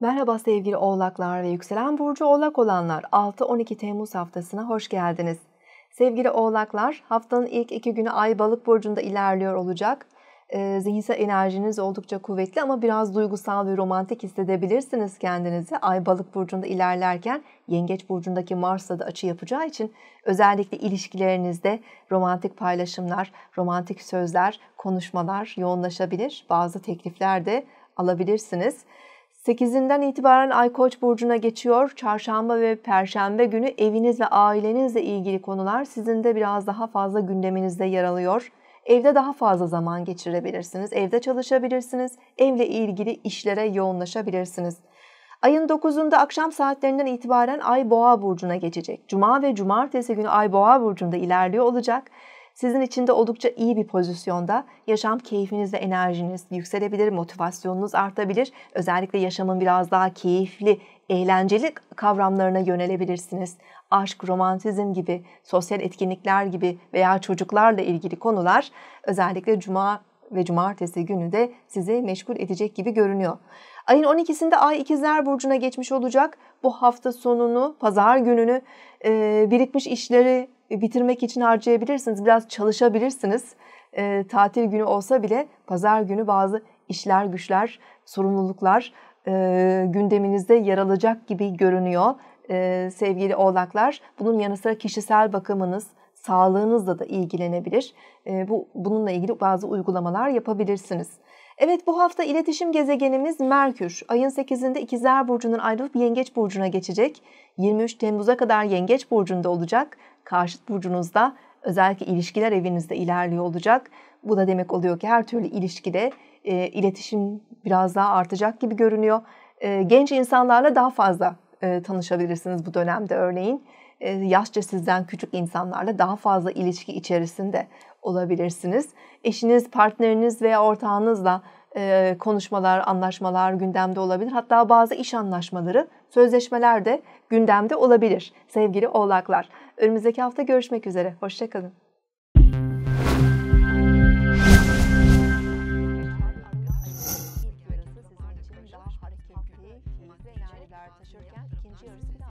Merhaba sevgili oğlaklar ve yükselen burcu oğlak olanlar 6-12 Temmuz haftasına hoş geldiniz. Sevgili oğlaklar haftanın ilk iki günü ay balık burcunda ilerliyor olacak. Ee, zihinsel enerjiniz oldukça kuvvetli ama biraz duygusal ve romantik hissedebilirsiniz kendinizi. Ay balık burcunda ilerlerken yengeç burcundaki Mars'la da açı yapacağı için özellikle ilişkilerinizde romantik paylaşımlar, romantik sözler, konuşmalar yoğunlaşabilir. Bazı teklifler de alabilirsiniz. 8'inden itibaren Ay Koç burcuna geçiyor. Çarşamba ve perşembe günü eviniz ve ailenizle ilgili konular sizin de biraz daha fazla gündeminizde yer alıyor. Evde daha fazla zaman geçirebilirsiniz. Evde çalışabilirsiniz. Evle ilgili işlere yoğunlaşabilirsiniz. Ayın 9'unda akşam saatlerinden itibaren Ay Boğa burcuna geçecek. Cuma ve cumartesi günü Ay Boğa burcunda ilerliyor olacak sizin için de oldukça iyi bir pozisyonda. Yaşam keyfinizle enerjiniz yükselebilir, motivasyonunuz artabilir. Özellikle yaşamın biraz daha keyifli, eğlencelik kavramlarına yönelebilirsiniz. Aşk, romantizm gibi, sosyal etkinlikler gibi veya çocuklarla ilgili konular özellikle cuma ve cumartesi günü de sizi meşgul edecek gibi görünüyor. Ayın 12'sinde Ay İkizler burcuna geçmiş olacak. Bu hafta sonunu, pazar gününü, birikmiş işleri, e, bitirmek için harcayabilirsiniz. Biraz çalışabilirsiniz. E, tatil günü olsa bile pazar günü bazı işler, güçler, sorumluluklar e, gündeminizde yer alacak gibi görünüyor e, sevgili oğlaklar. Bunun yanı sıra kişisel bakımınız, sağlığınızla da ilgilenebilir. E, bu Bununla ilgili bazı uygulamalar yapabilirsiniz. Evet bu hafta iletişim gezegenimiz Merkür. Ayın 8'inde İkizler Burcu'nun ayrılıp Yengeç Burcu'na geçecek. 23 Temmuz'a kadar Yengeç Burcu'nda olacak. Karşıt Burcu'nuzda özellikle ilişkiler evinizde ilerliyor olacak. Bu da demek oluyor ki her türlü ilişkide e, iletişim biraz daha artacak gibi görünüyor. E, genç insanlarla daha fazla e, tanışabilirsiniz bu dönemde örneğin. E, yaşça sizden küçük insanlarla daha fazla ilişki içerisinde olabilirsiniz. Eşiniz, partneriniz veya ortağınızla e, konuşmalar, anlaşmalar gündemde olabilir. Hatta bazı iş anlaşmaları, sözleşmeler de gündemde olabilir sevgili oğlaklar. Önümüzdeki hafta görüşmek üzere. Hoşçakalın. taşırken ikinci yarısı